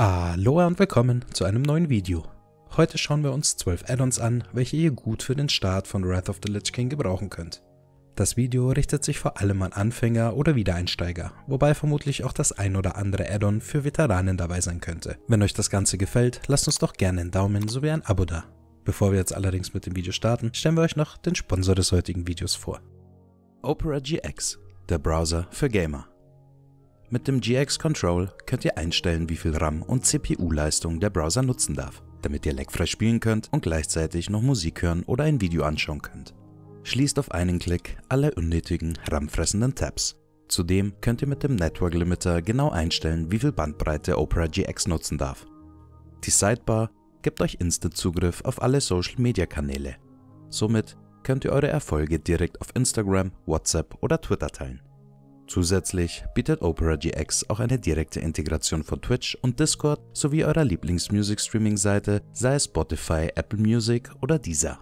Hallo und willkommen zu einem neuen Video. Heute schauen wir uns 12 Addons an, welche ihr gut für den Start von Wrath of the Lich King gebrauchen könnt. Das Video richtet sich vor allem an Anfänger oder Wiedereinsteiger, wobei vermutlich auch das ein oder andere Addon für Veteranen dabei sein könnte. Wenn euch das Ganze gefällt, lasst uns doch gerne einen Daumen sowie ein Abo da. Bevor wir jetzt allerdings mit dem Video starten, stellen wir euch noch den Sponsor des heutigen Videos vor. Opera GX, der Browser für Gamer. Mit dem GX Control könnt ihr einstellen, wie viel RAM und CPU-Leistung der Browser nutzen darf, damit ihr leckfrei spielen könnt und gleichzeitig noch Musik hören oder ein Video anschauen könnt. Schließt auf einen Klick alle unnötigen RAM-fressenden Tabs. Zudem könnt ihr mit dem Network Limiter genau einstellen, wie viel Bandbreite Opera GX nutzen darf. Die Sidebar gibt euch Instant-Zugriff auf alle Social-Media-Kanäle. Somit könnt ihr eure Erfolge direkt auf Instagram, WhatsApp oder Twitter teilen. Zusätzlich bietet Opera GX auch eine direkte Integration von Twitch und Discord sowie eurer Lieblings-Music-Streaming-Seite, sei es Spotify, Apple Music oder Deezer.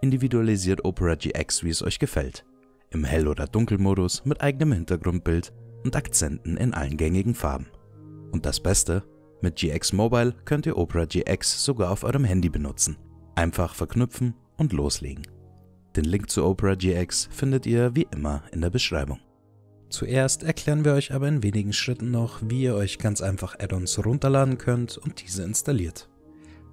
Individualisiert Opera GX, wie es euch gefällt. Im Hell- oder Dunkelmodus mit eigenem Hintergrundbild und Akzenten in allen gängigen Farben. Und das Beste, mit GX Mobile könnt ihr Opera GX sogar auf eurem Handy benutzen. Einfach verknüpfen und loslegen. Den Link zu Opera GX findet ihr wie immer in der Beschreibung. Zuerst erklären wir euch aber in wenigen Schritten noch, wie ihr euch ganz einfach Addons runterladen könnt und diese installiert.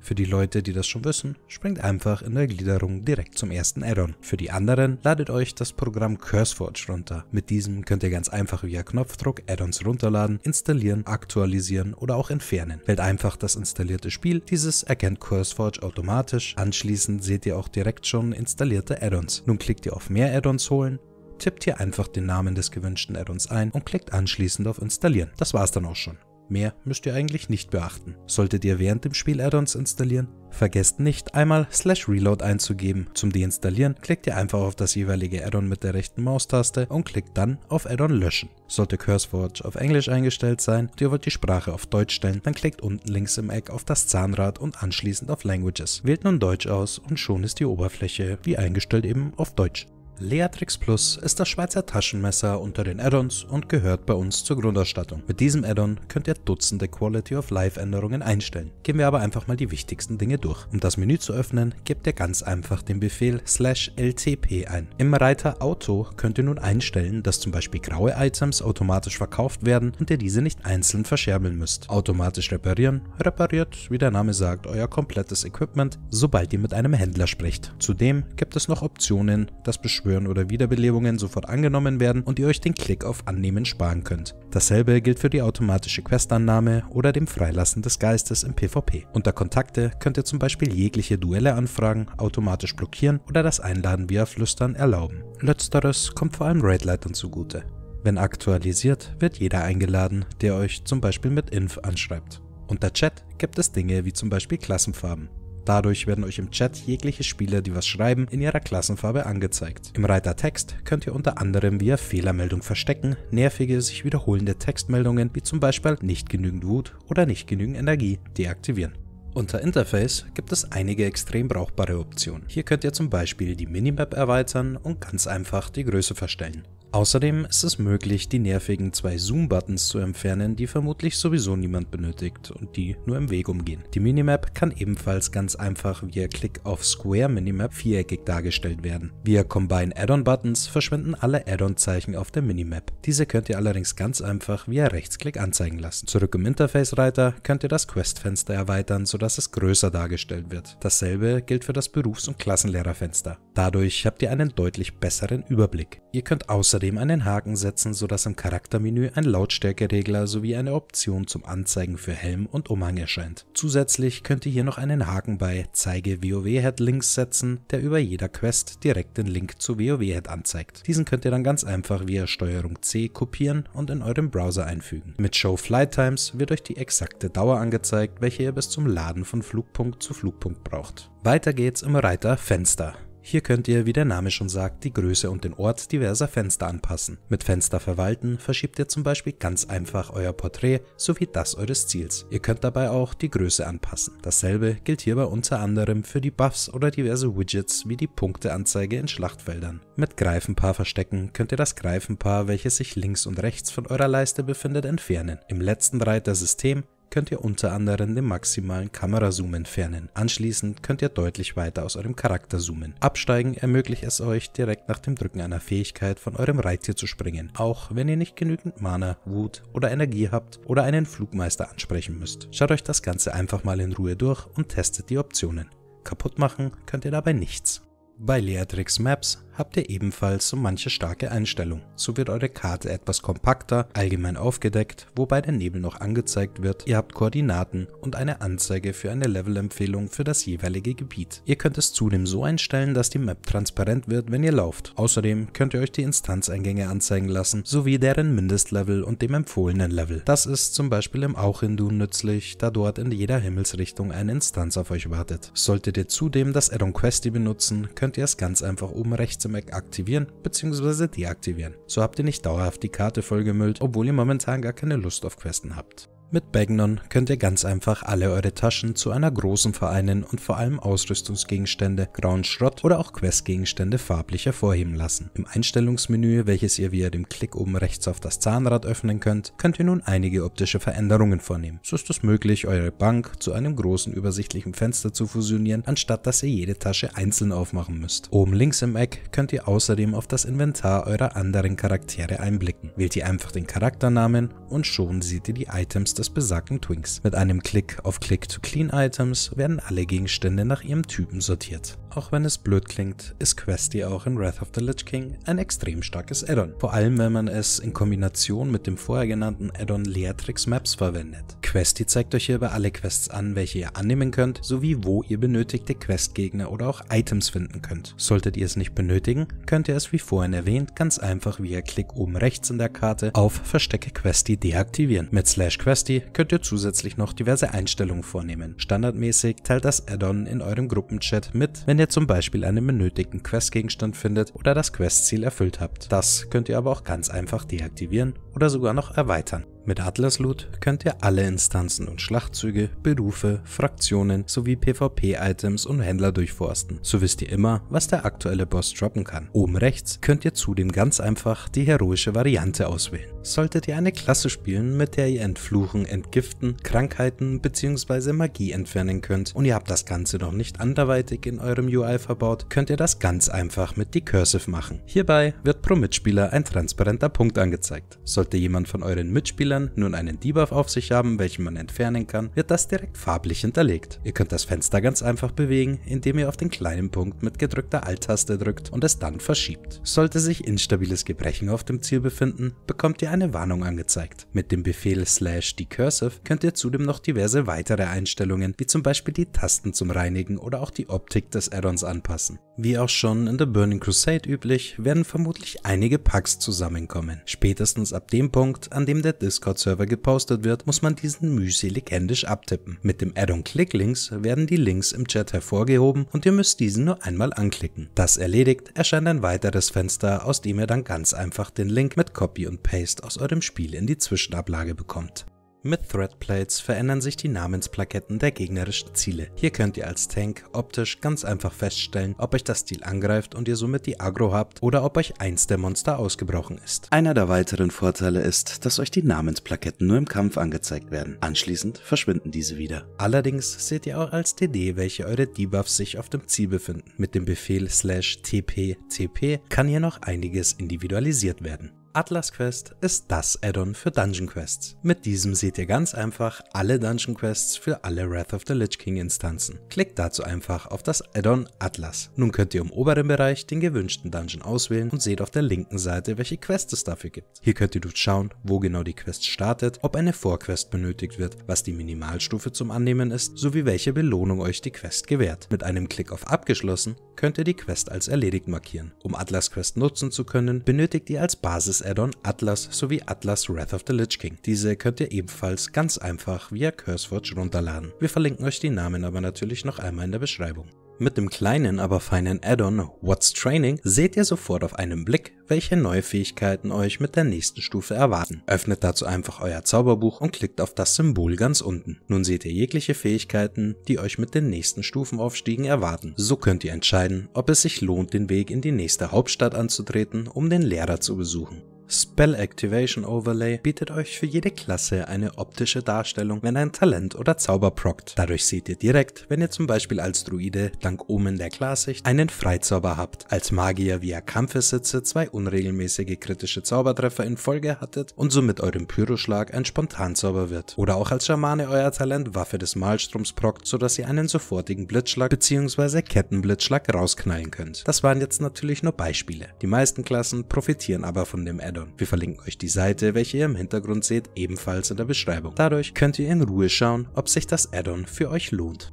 Für die Leute, die das schon wissen, springt einfach in der Gliederung direkt zum ersten Addon. Für die anderen ladet euch das Programm CurseForge runter. Mit diesem könnt ihr ganz einfach via Knopfdruck Addons runterladen, installieren, aktualisieren oder auch entfernen. Wählt einfach das installierte Spiel, dieses erkennt CurseForge automatisch. Anschließend seht ihr auch direkt schon installierte Addons. Nun klickt ihr auf Mehr Addons holen tippt hier einfach den Namen des gewünschten Addons ein und klickt anschließend auf Installieren. Das war's dann auch schon. Mehr müsst ihr eigentlich nicht beachten. Solltet ihr während dem Spiel Addons installieren, vergesst nicht einmal slash reload einzugeben. Zum Deinstallieren klickt ihr einfach auf das jeweilige Addon mit der rechten Maustaste und klickt dann auf Addon löschen. Sollte CurseForge auf Englisch eingestellt sein und ihr wollt die Sprache auf Deutsch stellen, dann klickt unten links im Eck auf das Zahnrad und anschließend auf Languages. Wählt nun Deutsch aus und schon ist die Oberfläche wie eingestellt eben auf Deutsch. Leatrix Plus ist das Schweizer Taschenmesser unter den Addons und gehört bei uns zur Grundausstattung. Mit diesem Addon könnt ihr Dutzende Quality of Life Änderungen einstellen. Gehen wir aber einfach mal die wichtigsten Dinge durch. Um das Menü zu öffnen, gebt ihr ganz einfach den Befehl slash LTP ein. Im Reiter Auto könnt ihr nun einstellen, dass zum Beispiel graue Items automatisch verkauft werden und ihr diese nicht einzeln verscherbeln müsst. Automatisch reparieren, repariert, wie der Name sagt, euer komplettes Equipment, sobald ihr mit einem Händler spricht. Zudem gibt es noch Optionen, das Beschwörungsverfahren Beschwören oder Wiederbelebungen sofort angenommen werden und ihr euch den Klick auf Annehmen sparen könnt. Dasselbe gilt für die automatische Questannahme oder dem Freilassen des Geistes im PvP. Unter Kontakte könnt ihr zum Beispiel jegliche Duelle anfragen, automatisch blockieren oder das Einladen via Flüstern erlauben. Letzteres kommt vor allem Raidleitern zugute. Wenn aktualisiert, wird jeder eingeladen, der euch zum Beispiel mit Inf anschreibt. Unter Chat gibt es Dinge wie zum Beispiel Klassenfarben. Dadurch werden euch im Chat jegliche Spieler, die was schreiben, in ihrer Klassenfarbe angezeigt. Im Reiter Text könnt ihr unter anderem via Fehlermeldung verstecken, nervige, sich wiederholende Textmeldungen wie zum Beispiel nicht genügend Wut oder nicht genügend Energie deaktivieren. Unter Interface gibt es einige extrem brauchbare Optionen. Hier könnt ihr zum Beispiel die Minimap erweitern und ganz einfach die Größe verstellen. Außerdem ist es möglich, die nervigen zwei Zoom-Buttons zu entfernen, die vermutlich sowieso niemand benötigt und die nur im Weg umgehen. Die Minimap kann ebenfalls ganz einfach via Klick auf Square Minimap viereckig dargestellt werden. Via Combine Add-on Buttons verschwinden alle Add-on-Zeichen auf der Minimap. Diese könnt ihr allerdings ganz einfach via Rechtsklick anzeigen lassen. Zurück im Interface-Reiter könnt ihr das Quest-Fenster erweitern, sodass es größer dargestellt wird. Dasselbe gilt für das Berufs- und Klassenlehrerfenster. Dadurch habt ihr einen deutlich besseren Überblick. Ihr könnt außerdem außerdem einen Haken setzen, sodass im Charaktermenü ein Lautstärkeregler sowie eine Option zum Anzeigen für Helm und Umhang erscheint. Zusätzlich könnt ihr hier noch einen Haken bei Zeige WoW-Head links setzen, der über jeder Quest direkt den Link zu WoW-Head anzeigt. Diesen könnt ihr dann ganz einfach via Steuerung C kopieren und in eurem Browser einfügen. Mit Show Flight Times wird euch die exakte Dauer angezeigt, welche ihr bis zum Laden von Flugpunkt zu Flugpunkt braucht. Weiter geht's im Reiter Fenster. Hier könnt ihr, wie der Name schon sagt, die Größe und den Ort diverser Fenster anpassen. Mit Fenster verwalten verschiebt ihr zum Beispiel ganz einfach euer Porträt sowie das eures Ziels. Ihr könnt dabei auch die Größe anpassen. Dasselbe gilt hierbei unter anderem für die Buffs oder diverse Widgets wie die Punkteanzeige in Schlachtfeldern. Mit Greifenpaar verstecken könnt ihr das Greifenpaar, welches sich links und rechts von eurer Leiste befindet, entfernen. Im letzten Reiter System könnt ihr unter anderem den maximalen Kamerazoom entfernen. Anschließend könnt ihr deutlich weiter aus eurem Charakter zoomen. Absteigen ermöglicht es euch, direkt nach dem Drücken einer Fähigkeit von eurem Reittier zu springen, auch wenn ihr nicht genügend Mana, Wut oder Energie habt oder einen Flugmeister ansprechen müsst. Schaut euch das Ganze einfach mal in Ruhe durch und testet die Optionen. Kaputt machen könnt ihr dabei nichts. Bei Leatrix Maps habt ihr ebenfalls so manche starke Einstellung. So wird eure Karte etwas kompakter, allgemein aufgedeckt, wobei der Nebel noch angezeigt wird. Ihr habt Koordinaten und eine Anzeige für eine Levelempfehlung für das jeweilige Gebiet. Ihr könnt es zudem so einstellen, dass die Map transparent wird, wenn ihr lauft. Außerdem könnt ihr euch die Instanzeingänge anzeigen lassen, sowie deren Mindestlevel und dem empfohlenen Level. Das ist zum Beispiel im Auchindun nützlich, da dort in jeder Himmelsrichtung eine Instanz auf euch wartet. Solltet ihr zudem das Addon Questi benutzen, könnt ihr es ganz einfach oben rechts Custom aktivieren bzw. deaktivieren. So habt ihr nicht dauerhaft die Karte vollgemüllt, obwohl ihr momentan gar keine Lust auf Questen habt. Mit Bagnon könnt ihr ganz einfach alle eure Taschen zu einer großen vereinen und vor allem Ausrüstungsgegenstände, grauen Schrott oder auch Questgegenstände farblich hervorheben lassen. Im Einstellungsmenü, welches ihr via dem Klick oben rechts auf das Zahnrad öffnen könnt, könnt ihr nun einige optische Veränderungen vornehmen. So ist es möglich, eure Bank zu einem großen übersichtlichen Fenster zu fusionieren, anstatt dass ihr jede Tasche einzeln aufmachen müsst. Oben links im Eck könnt ihr außerdem auf das Inventar eurer anderen Charaktere einblicken. Wählt ihr einfach den Charakternamen und schon seht ihr die Items des besagten Twinks. Mit einem Klick auf Click to Clean Items werden alle Gegenstände nach ihrem Typen sortiert. Auch wenn es blöd klingt, ist Questy auch in Wrath of the Lich King ein extrem starkes Addon. Vor allem, wenn man es in Kombination mit dem vorher genannten Addon Leatrix Maps verwendet. Quest. Die zeigt euch hierbei alle Quests an, welche ihr annehmen könnt, sowie wo ihr benötigte Questgegner oder auch Items finden könnt. Solltet ihr es nicht benötigen, könnt ihr es wie vorhin erwähnt ganz einfach via Klick oben rechts in der Karte auf Verstecke Questy deaktivieren. Mit Slash Questy könnt ihr zusätzlich noch diverse Einstellungen vornehmen. Standardmäßig teilt das Addon in eurem Gruppenchat mit, wenn ihr zum Beispiel einen benötigten Questgegenstand findet oder das Questziel erfüllt habt. Das könnt ihr aber auch ganz einfach deaktivieren oder sogar noch erweitern. Mit Atlas-Loot könnt ihr alle Instanzen und Schlachtzüge, Berufe, Fraktionen sowie PvP-Items und Händler durchforsten. So wisst ihr immer, was der aktuelle Boss droppen kann. Oben rechts könnt ihr zudem ganz einfach die heroische Variante auswählen. Solltet ihr eine Klasse spielen, mit der ihr entfluchen, entgiften, Krankheiten bzw. Magie entfernen könnt und ihr habt das Ganze noch nicht anderweitig in eurem UI verbaut, könnt ihr das ganz einfach mit Decursive machen. Hierbei wird pro Mitspieler ein transparenter Punkt angezeigt. Sollte jemand von euren Mitspielern Feldern nun einen Debuff auf sich haben, welchen man entfernen kann, wird das direkt farblich hinterlegt. Ihr könnt das Fenster ganz einfach bewegen, indem ihr auf den kleinen Punkt mit gedrückter Alt-Taste drückt und es dann verschiebt. Sollte sich instabiles Gebrechen auf dem Ziel befinden, bekommt ihr eine Warnung angezeigt. Mit dem Befehl slash decursive könnt ihr zudem noch diverse weitere Einstellungen, wie zum Beispiel die Tasten zum Reinigen oder auch die Optik des Addons anpassen. Wie auch schon in The Burning Crusade üblich, werden vermutlich einige Packs zusammenkommen. Spätestens ab dem Punkt, an dem der Discord Discord-Server gepostet wird, muss man diesen mühselig händisch abtippen. Mit dem Addon Clicklinks werden die Links im Chat hervorgehoben und ihr müsst diesen nur einmal anklicken. Das erledigt, erscheint ein weiteres Fenster, aus dem ihr dann ganz einfach den Link mit Copy und Paste aus eurem Spiel in die Zwischenablage bekommt. Mit Threat Plates verändern sich die Namensplaketten der gegnerischen Ziele. Hier könnt ihr als Tank optisch ganz einfach feststellen, ob euch das Ziel angreift und ihr somit die Agro habt oder ob euch eins der Monster ausgebrochen ist. Einer der weiteren Vorteile ist, dass euch die Namensplaketten nur im Kampf angezeigt werden. Anschließend verschwinden diese wieder. Allerdings seht ihr auch als DD, welche eure Debuffs sich auf dem Ziel befinden. Mit dem Befehl slash tp tp kann hier noch einiges individualisiert werden. Atlas Quest ist das Add-on für Dungeon Quests. Mit diesem seht ihr ganz einfach alle Dungeon Quests für alle Wrath of the Lich King Instanzen. Klickt dazu einfach auf das Add-on Atlas. Nun könnt ihr im oberen Bereich den gewünschten Dungeon auswählen und seht auf der linken Seite, welche Quests es dafür gibt. Hier könnt ihr durchschauen, wo genau die Quest startet, ob eine Vorquest benötigt wird, was die Minimalstufe zum Annehmen ist, sowie welche Belohnung euch die Quest gewährt. Mit einem Klick auf Abgeschlossen könnt ihr die Quest als erledigt markieren. Um Atlas Quest nutzen zu können, benötigt ihr als Basis Add-on Atlas sowie Atlas Wrath of the Lich King. Diese könnt ihr ebenfalls ganz einfach via CurseForge runterladen. Wir verlinken euch die Namen aber natürlich noch einmal in der Beschreibung. Mit dem kleinen, aber feinen Add-on What's Training seht ihr sofort auf einen Blick, welche neue Fähigkeiten euch mit der nächsten Stufe erwarten. Öffnet dazu einfach euer Zauberbuch und klickt auf das Symbol ganz unten. Nun seht ihr jegliche Fähigkeiten, die euch mit den nächsten Stufenaufstiegen erwarten. So könnt ihr entscheiden, ob es sich lohnt, den Weg in die nächste Hauptstadt anzutreten, um den Lehrer zu besuchen. Spell Activation Overlay bietet euch für jede Klasse eine optische Darstellung, wenn ein Talent oder Zauber prockt. Dadurch seht ihr direkt, wenn ihr zum Beispiel als Druide dank Omen der Klarsicht einen Freizauber habt, als Magier via Kampfesitze zwei unregelmäßige kritische Zaubertreffer in Folge hattet und somit eurem Pyroschlag ein Spontanzauber wird. Oder auch als Schamane euer Talent Waffe des Malstroms prockt, sodass ihr einen sofortigen Blitzschlag bzw. Kettenblitzschlag rausknallen könnt. Das waren jetzt natürlich nur Beispiele. Die meisten Klassen profitieren aber von dem Add Poseidon. Wir verlinken euch die Seite, welche ihr im Hintergrund seht, ebenfalls in der Beschreibung. Dadurch könnt ihr in Ruhe schauen, ob sich das Addon für euch lohnt.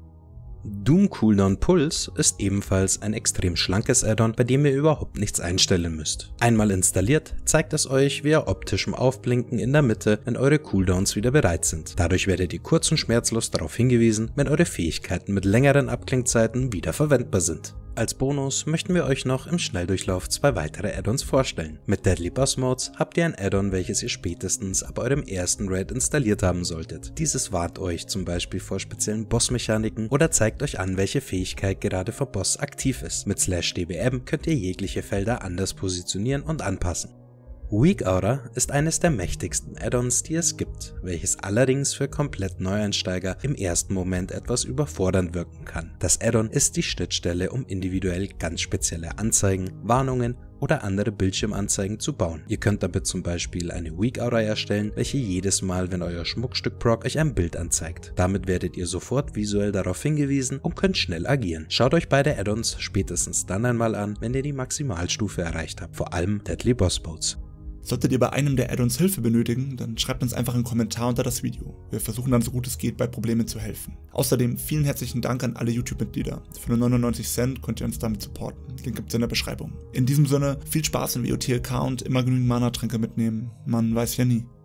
Doom Cooldown Pulse ist ebenfalls ein extrem schlankes Addon, bei dem ihr überhaupt nichts einstellen müsst. Einmal installiert, zeigt es euch via optischem Aufblinken in der Mitte, wenn eure Cooldowns wieder bereit sind. Dadurch werdet ihr kurz und schmerzlos darauf hingewiesen, wenn eure Fähigkeiten mit längeren Abklingzeiten wieder verwendbar sind. Als Bonus möchten wir euch noch im Schnelldurchlauf zwei weitere Addons vorstellen. Mit Deadly Boss Modes habt ihr ein Addon, welches ihr spätestens ab eurem ersten Raid installiert haben solltet. Dieses warnt euch zum Beispiel vor speziellen Bossmechaniken oder zeigt euch an, welche Fähigkeit gerade vor Boss aktiv ist. Mit Slash DBM könnt ihr jegliche Felder anders positionieren und anpassen. Weak Order ist eines der mächtigsten Add-ons, die es gibt, welches allerdings für komplett Neueinsteiger im ersten Moment etwas überfordernd wirken kann. Das Add-on ist die Schnittstelle, um individuell ganz spezielle Anzeigen, Warnungen oder andere Bildschirmanzeigen zu bauen. Ihr könnt damit zum Beispiel eine Weak Aura erstellen, welche jedes Mal, wenn euer Schmuckstück proc euch ein Bild anzeigt. Damit werdet ihr sofort visuell darauf hingewiesen und könnt schnell agieren. Schaut euch beide Add-ons spätestens dann einmal an, wenn ihr die Maximalstufe erreicht habt, vor allem Deadly Boss Boats. Solltet ihr bei einem der Add-ons Hilfe benötigen, dann schreibt uns einfach einen Kommentar unter das Video. Wir versuchen dann so gut es geht, bei Problemen zu helfen. Außerdem vielen herzlichen Dank an alle YouTube-Mitglieder. Für nur 99 Cent könnt ihr uns damit supporten. Link gibt es in der Beschreibung. In diesem Sinne, viel Spaß im WOT-Account, immer genügend Mana-Tränke mitnehmen. Man weiß ja nie.